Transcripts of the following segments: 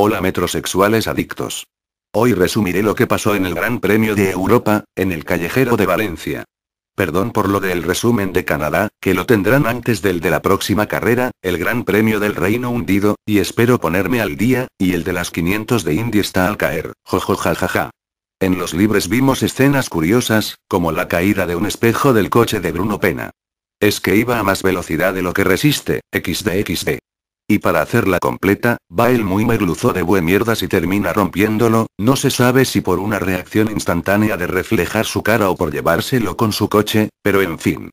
Hola metrosexuales adictos. Hoy resumiré lo que pasó en el Gran Premio de Europa, en el callejero de Valencia. Perdón por lo del resumen de Canadá, que lo tendrán antes del de la próxima carrera, el Gran Premio del Reino Hundido, y espero ponerme al día, y el de las 500 de Indy está al caer, jojojajaja. En los libres vimos escenas curiosas, como la caída de un espejo del coche de Bruno Pena. Es que iba a más velocidad de lo que resiste, xdxd. Y para hacerla completa, va el muy merluzo de buen mierdas y termina rompiéndolo, no se sabe si por una reacción instantánea de reflejar su cara o por llevárselo con su coche, pero en fin.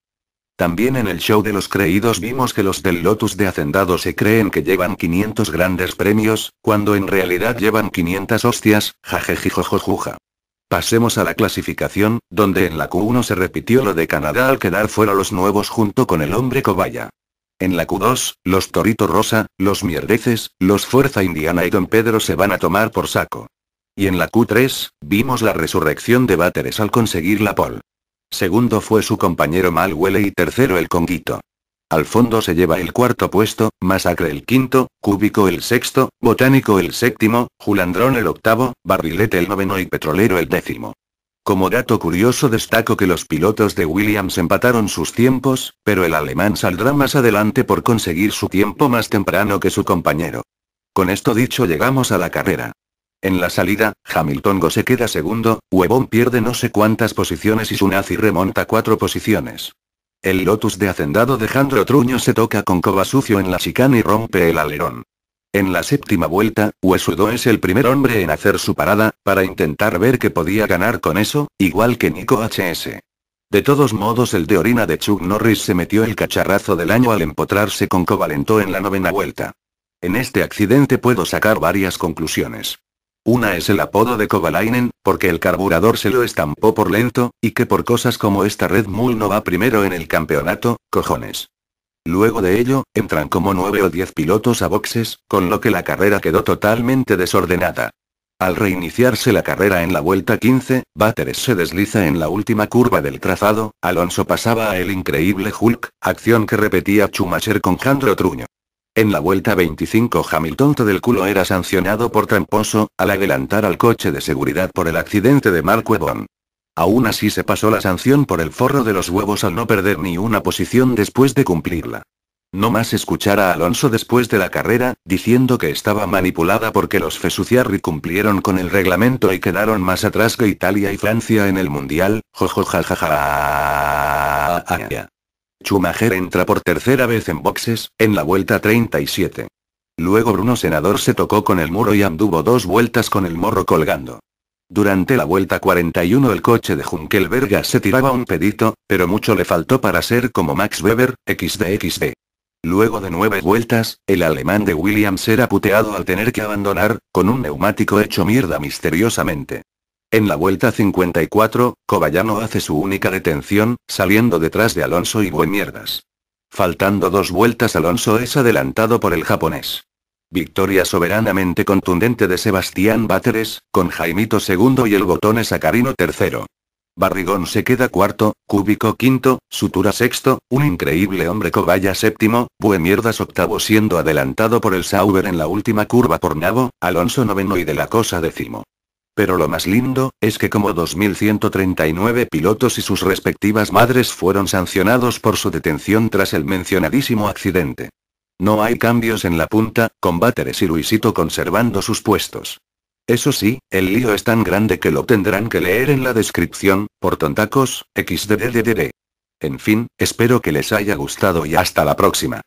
También en el show de los creídos vimos que los del Lotus de Hacendado se creen que llevan 500 grandes premios, cuando en realidad llevan 500 hostias, jajejijojojuja. Pasemos a la clasificación, donde en la Q1 se repitió lo de Canadá al quedar fuera los nuevos junto con el hombre cobaya. En la Q2, los Torito Rosa, los Mierdeces, los Fuerza Indiana y Don Pedro se van a tomar por saco. Y en la Q3, vimos la resurrección de Báteres al conseguir la pole. Segundo fue su compañero Malhuele y tercero el Conguito. Al fondo se lleva el cuarto puesto, Masacre el quinto, Cúbico el sexto, Botánico el séptimo, Julandrón el octavo, Barrilete el noveno y Petrolero el décimo. Como dato curioso destaco que los pilotos de Williams empataron sus tiempos, pero el alemán saldrá más adelante por conseguir su tiempo más temprano que su compañero. Con esto dicho llegamos a la carrera. En la salida, Hamilton Go se queda segundo, Huevón pierde no sé cuántas posiciones y Sunazi remonta cuatro posiciones. El Lotus de Hacendado de Truño se toca con coba sucio en la chicana y rompe el alerón. En la séptima vuelta, Huesudo es el primer hombre en hacer su parada, para intentar ver que podía ganar con eso, igual que Nico HS. De todos modos el de orina de Chuck Norris se metió el cacharrazo del año al empotrarse con Covalentó en la novena vuelta. En este accidente puedo sacar varias conclusiones. Una es el apodo de Kovalainen, porque el carburador se lo estampó por lento, y que por cosas como esta Red Bull no va primero en el campeonato, cojones. Luego de ello, entran como nueve o diez pilotos a boxes, con lo que la carrera quedó totalmente desordenada. Al reiniciarse la carrera en la vuelta 15, Báteres se desliza en la última curva del trazado, Alonso pasaba a el increíble Hulk, acción que repetía Schumacher con Jandro Truño. En la vuelta 25 Hamilton del culo era sancionado por tramposo, al adelantar al coche de seguridad por el accidente de Mark Aún así se pasó la sanción por el forro de los huevos al no perder ni una posición después de cumplirla. No más escuchar a Alonso después de la carrera, diciendo que estaba manipulada porque los Fesuciarri cumplieron con el reglamento y quedaron más atrás que Italia y Francia en el Mundial, jojojajaja. Schumacher entra por tercera vez en boxes, en la vuelta 37. Luego Bruno Senador se tocó con el muro y anduvo dos vueltas con el morro colgando. Durante la vuelta 41 el coche de Junkelberga se tiraba un pedito, pero mucho le faltó para ser como Max Weber, XDXD. Luego de nueve vueltas, el alemán de Williams era puteado al tener que abandonar, con un neumático hecho mierda misteriosamente. En la vuelta 54, Cobayano hace su única detención, saliendo detrás de Alonso y buen mierdas. Faltando dos vueltas Alonso es adelantado por el japonés. Victoria soberanamente contundente de Sebastián Báteres, con Jaimito segundo y el botón Sacarino tercero. Barrigón se queda cuarto, Cúbico quinto, Sutura sexto, un increíble hombre cobaya séptimo, mierdas octavo siendo adelantado por el Sauber en la última curva por Nabo, Alonso noveno y de la cosa décimo. Pero lo más lindo, es que como 2.139 pilotos y sus respectivas madres fueron sancionados por su detención tras el mencionadísimo accidente. No hay cambios en la punta, con Bateres y Luisito conservando sus puestos. Eso sí, el lío es tan grande que lo tendrán que leer en la descripción, por tontacos, xddddd. En fin, espero que les haya gustado y hasta la próxima.